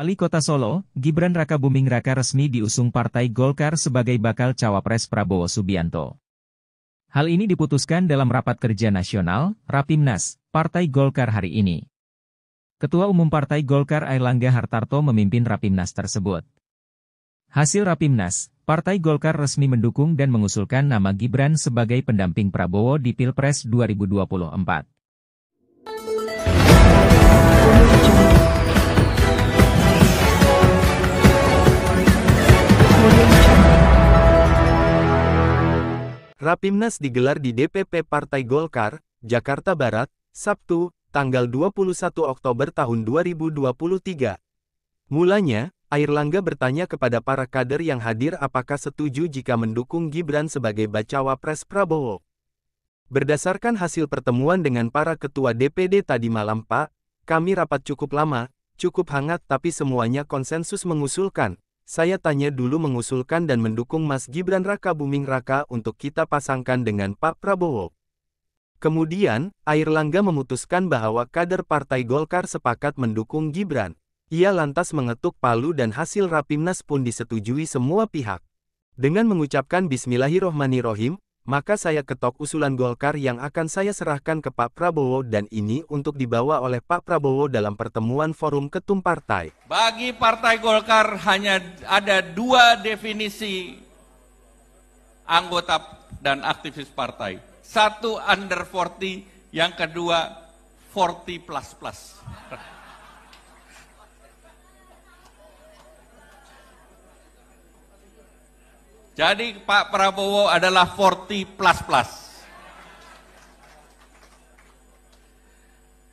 Wali Kota Solo, Gibran Raka Buming Raka resmi diusung Partai Golkar sebagai bakal cawapres Prabowo Subianto. Hal ini diputuskan dalam rapat kerja nasional, Rapimnas, Partai Golkar hari ini. Ketua Umum Partai Golkar Airlangga Hartarto memimpin Rapimnas tersebut. Hasil Rapimnas, Partai Golkar resmi mendukung dan mengusulkan nama Gibran sebagai pendamping Prabowo di Pilpres 2024. Rapimnas digelar di DPP Partai Golkar, Jakarta Barat, Sabtu, tanggal 21 Oktober tahun 2023. Mulanya, Air Langga bertanya kepada para kader yang hadir apakah setuju jika mendukung Gibran sebagai bacawa pres Prabowo. Berdasarkan hasil pertemuan dengan para ketua DPD tadi malam Pak, kami rapat cukup lama, cukup hangat tapi semuanya konsensus mengusulkan, saya tanya dulu mengusulkan dan mendukung Mas Gibran Raka Buming Raka untuk kita pasangkan dengan Pak Prabowo. Kemudian, Air Langga memutuskan bahwa kader Partai Golkar sepakat mendukung Gibran. Ia lantas mengetuk palu dan hasil Rapimnas pun disetujui semua pihak. Dengan mengucapkan Bismillahirrohmanirrohim, maka saya ketok usulan Golkar yang akan saya serahkan ke Pak Prabowo dan ini untuk dibawa oleh Pak Prabowo dalam pertemuan forum ketum partai. Bagi Partai Golkar hanya ada dua definisi anggota dan aktivis partai. Satu under 40, yang kedua 40 plus plus. Jadi Pak Prabowo adalah 40 plus plus.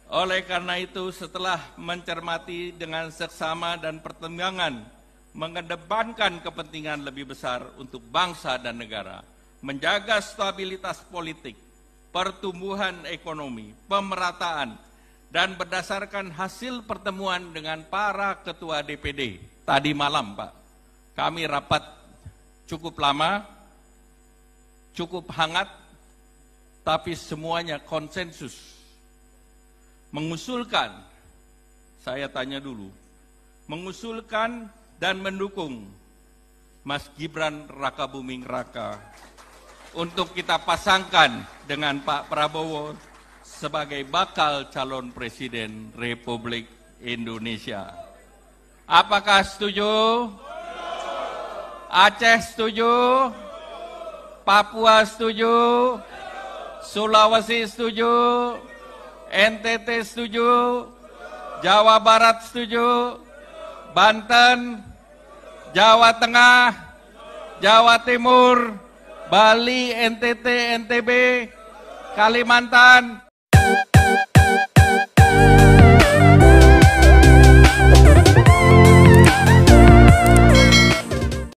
Oleh karena itu setelah mencermati dengan seksama dan pertimbangan mengedepankan kepentingan lebih besar untuk bangsa dan negara, menjaga stabilitas politik, pertumbuhan ekonomi, pemerataan, dan berdasarkan hasil pertemuan dengan para ketua DPD tadi malam Pak, kami rapat cukup lama, cukup hangat, tapi semuanya konsensus. Mengusulkan, saya tanya dulu, mengusulkan dan mendukung Mas Gibran Raka Buming Raka untuk kita pasangkan dengan Pak Prabowo sebagai bakal calon presiden Republik Indonesia. Apakah setuju? Aceh setuju? Papua setuju? Sulawesi setuju? NTT setuju? Jawa Barat setuju? Banten? Jawa Tengah? Jawa Timur? Bali, NTT, NTB? Kalimantan?